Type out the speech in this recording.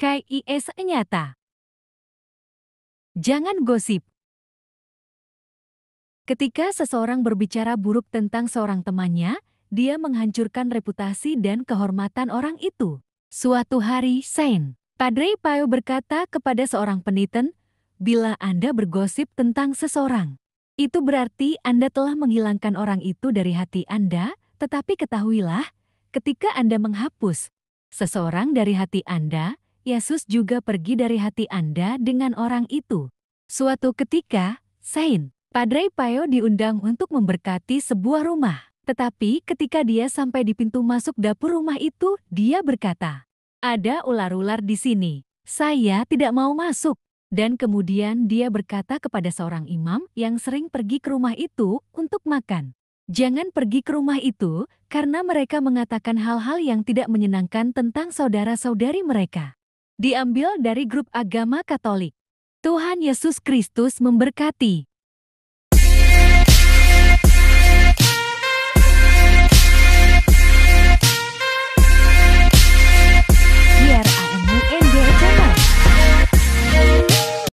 KIS e nyata. Jangan gosip. Ketika seseorang berbicara buruk tentang seorang temannya, dia menghancurkan reputasi dan kehormatan orang itu. Suatu hari, Saint Padre Pio berkata kepada seorang peniten, "Bila Anda bergosip tentang seseorang, itu berarti Anda telah menghilangkan orang itu dari hati Anda, tetapi ketahuilah, ketika Anda menghapus seseorang dari hati Anda, Yesus juga pergi dari hati Anda dengan orang itu. Suatu ketika, Sain, Padre Payo diundang untuk memberkati sebuah rumah. Tetapi ketika dia sampai di pintu masuk dapur rumah itu, dia berkata, ada ular-ular di sini. Saya tidak mau masuk. Dan kemudian dia berkata kepada seorang imam yang sering pergi ke rumah itu untuk makan. Jangan pergi ke rumah itu, karena mereka mengatakan hal-hal yang tidak menyenangkan tentang saudara-saudari mereka diambil dari grup agama Katolik. Tuhan Yesus Kristus memberkati.